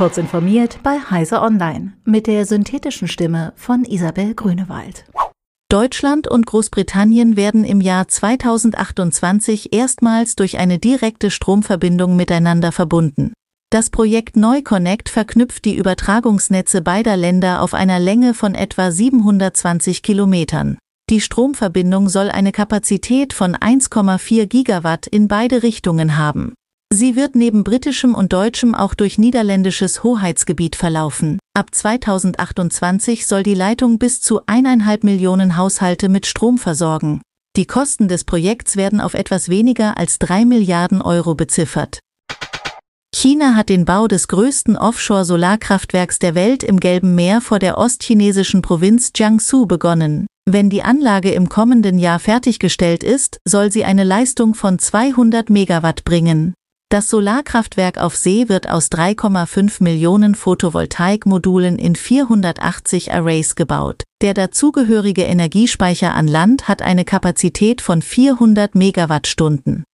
Kurz informiert bei Heise Online mit der synthetischen Stimme von Isabel Grünewald. Deutschland und Großbritannien werden im Jahr 2028 erstmals durch eine direkte Stromverbindung miteinander verbunden. Das Projekt NeuConnect verknüpft die Übertragungsnetze beider Länder auf einer Länge von etwa 720 Kilometern. Die Stromverbindung soll eine Kapazität von 1,4 Gigawatt in beide Richtungen haben. Sie wird neben britischem und deutschem auch durch niederländisches Hoheitsgebiet verlaufen. Ab 2028 soll die Leitung bis zu eineinhalb Millionen Haushalte mit Strom versorgen. Die Kosten des Projekts werden auf etwas weniger als drei Milliarden Euro beziffert. China hat den Bau des größten Offshore-Solarkraftwerks der Welt im Gelben Meer vor der ostchinesischen Provinz Jiangsu begonnen. Wenn die Anlage im kommenden Jahr fertiggestellt ist, soll sie eine Leistung von 200 Megawatt bringen. Das Solarkraftwerk auf See wird aus 3,5 Millionen Photovoltaikmodulen in 480 Arrays gebaut. Der dazugehörige Energiespeicher an Land hat eine Kapazität von 400 Megawattstunden.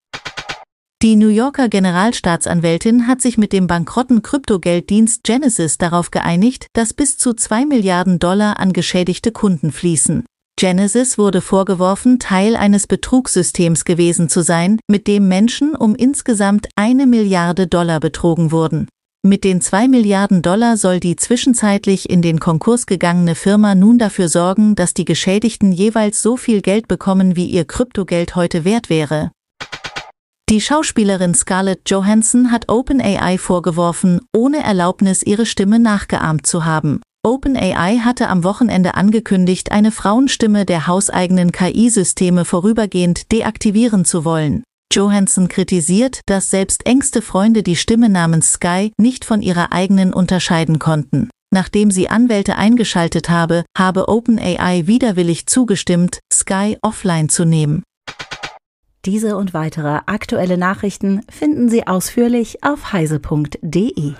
Die New Yorker Generalstaatsanwältin hat sich mit dem bankrotten Kryptogelddienst Genesis darauf geeinigt, dass bis zu 2 Milliarden Dollar an geschädigte Kunden fließen. Genesis wurde vorgeworfen, Teil eines Betrugssystems gewesen zu sein, mit dem Menschen um insgesamt eine Milliarde Dollar betrogen wurden. Mit den zwei Milliarden Dollar soll die zwischenzeitlich in den Konkurs gegangene Firma nun dafür sorgen, dass die Geschädigten jeweils so viel Geld bekommen, wie ihr Kryptogeld heute wert wäre. Die Schauspielerin Scarlett Johansson hat OpenAI vorgeworfen, ohne Erlaubnis ihre Stimme nachgeahmt zu haben. OpenAI hatte am Wochenende angekündigt, eine Frauenstimme der hauseigenen KI-Systeme vorübergehend deaktivieren zu wollen. Johansson kritisiert, dass selbst engste Freunde die Stimme namens Sky nicht von ihrer eigenen unterscheiden konnten. Nachdem sie Anwälte eingeschaltet habe, habe OpenAI widerwillig zugestimmt, Sky offline zu nehmen. Diese und weitere aktuelle Nachrichten finden Sie ausführlich auf heise.de.